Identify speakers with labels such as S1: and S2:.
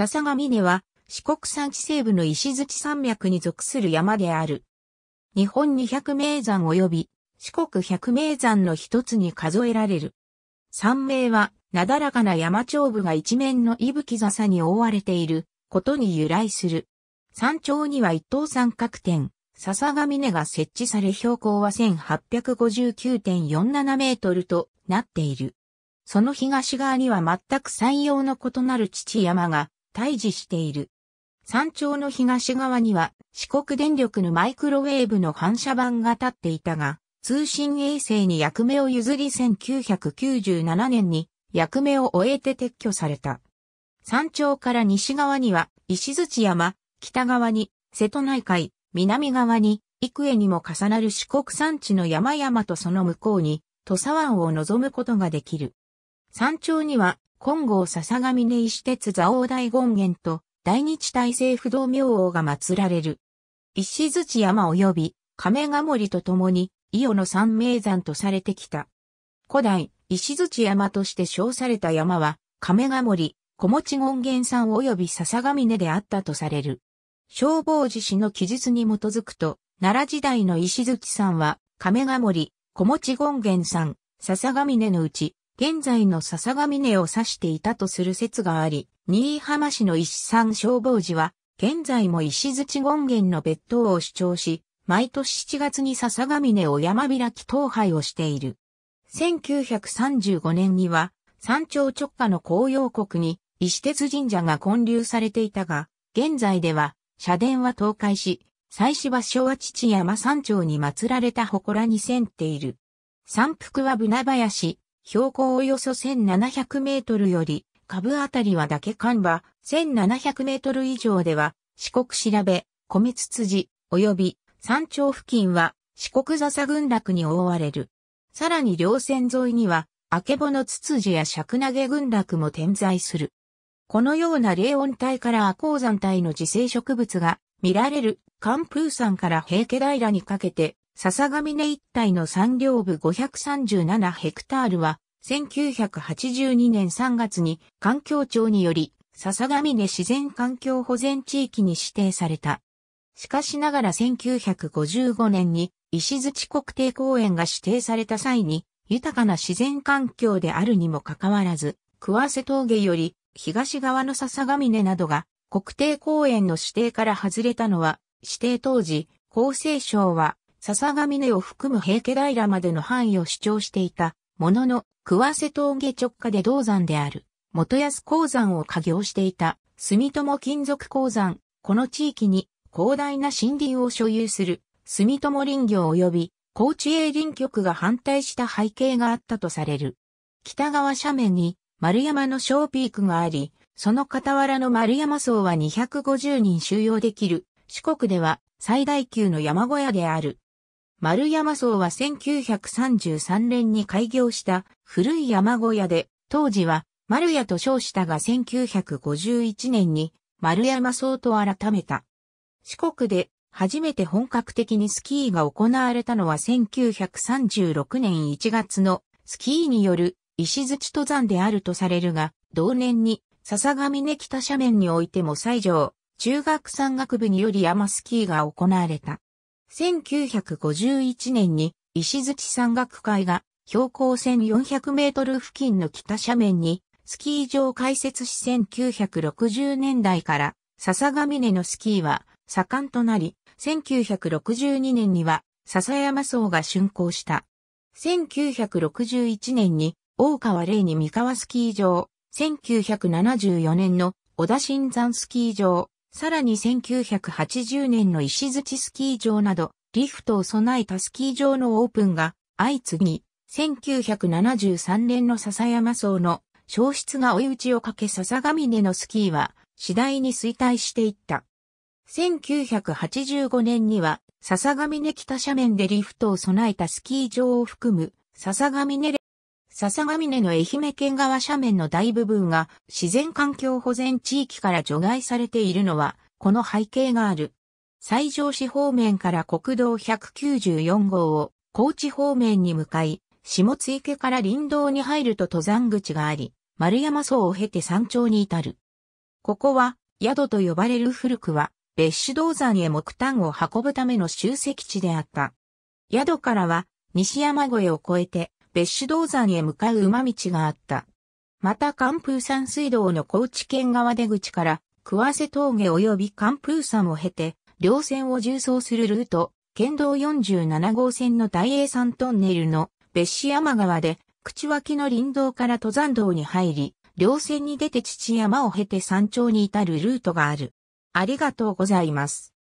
S1: 笹ヶ峰は四国山地西部の石槌山脈に属する山である。日本二百名山及び四国百名山の一つに数えられる。山名はなだらかな山頂部が一面の息吹笹に覆われていることに由来する。山頂には一等三角点、笹ヶ峰が設置され標高は1859.47メートルとなっている。その東側には全く山陽の異なる父山が対峙している。山頂の東側には四国電力のマイクロウェーブの反射板が立っていたが、通信衛星に役目を譲り1997年に役目を終えて撤去された。山頂から西側には石槌山、北側に瀬戸内海、南側に幾重にも重なる四国山地の山々とその向こうに土佐湾を望むことができる。山頂には金剛笹上根石鉄蔵王大権現と大日大政不動明王が祀られる。石槌山及び亀ヶ森と共に、伊予の三名山とされてきた。古代、石槌山として称された山は、亀ヶ森、小持権現山及び笹上根であったとされる。消防寺氏の記述に基づくと、奈良時代の石槌さんは、亀ヶ森、小持権現山、笹上根のうち、現在の笹ヶ峰を指していたとする説があり、新居浜市の石山消防寺は、現在も石槌権現の別当を主張し、毎年7月に笹ヶ峰を山開き統廃をしている。1935年には、山頂直下の紅葉国に石鉄神社が建立されていたが、現在では、社殿は倒壊し、祭祀場所は父山山頂に祀られた祠に遷っている。山腹は船林、標高およそ1700メートルより、株あたりはだけ間場、1700メートル以上では、四国調べ、米つつじ、及び山頂付近は四国笹群落に覆われる。さらに両線沿いには、あけぼのつつじや尺投げ群落も点在する。このような霊温帯から亜鉱山帯の自生植物が見られる寒風山から平家平にかけて、笹ヶ峰一帯の山稜部537ヘクタールは1982年3月に環境庁により笹ヶ峰自然環境保全地域に指定された。しかしながら1955年に石槌国定公園が指定された際に豊かな自然環境であるにもかかわらず、桑瀬峠より東側の笹ヶ峰などが国定公園の指定から外れたのは指定当時、厚生省は笹ヶ峰を含む平家平までの範囲を主張していたものの桑瀬峠直下で銅山である、元安鉱山を下業していた、住友金属鉱山、この地域に広大な森林を所有する、住友林業及び、高知営林局が反対した背景があったとされる。北側斜面に丸山の小ピークがあり、その傍らの丸山荘は250人収容できる、四国では最大級の山小屋である。丸山荘は1933年に開業した古い山小屋で、当時は丸屋と称したが1951年に丸山荘と改めた。四国で初めて本格的にスキーが行われたのは1936年1月のスキーによる石槌登山であるとされるが、同年に笹上根北斜面においても西条中学山岳部により山スキーが行われた。1951年に石槌山岳会が標高1400メートル付近の北斜面にスキー場開設し1960年代から笹ヶ峰のスキーは盛んとなり、1962年には笹山荘が竣工した。1961年に大川霊に三河スキー場、1974年の小田新山スキー場、さらに1980年の石槌スキー場など、リフトを備えたスキー場のオープンが相次ぎ、1973年の笹山荘の消失が追い打ちをかけ笹上根のスキーは次第に衰退していった。1985年には笹上根北斜面でリフトを備えたスキー場を含む笹上根笹ヶ峰の愛媛県側斜面の大部分が自然環境保全地域から除外されているのは、この背景がある。西条市方面から国道194号を高知方面に向かい、下津池から林道に入ると登山口があり、丸山荘を経て山頂に至る。ここは、宿と呼ばれる古くは、別種銅山へ木炭を運ぶための集積地であった。宿からは、西山越えを越えて、別紙銅山へ向かう馬道があった。また寒風山水道の高知県側出口から、桑瀬峠及び寒風山を経て、両線を縦走するルート、県道47号線の大英山トンネルの別紙山川で、口脇の林道から登山道に入り、稜線に出て父山を経て山頂に至るルートがある。ありがとうございます。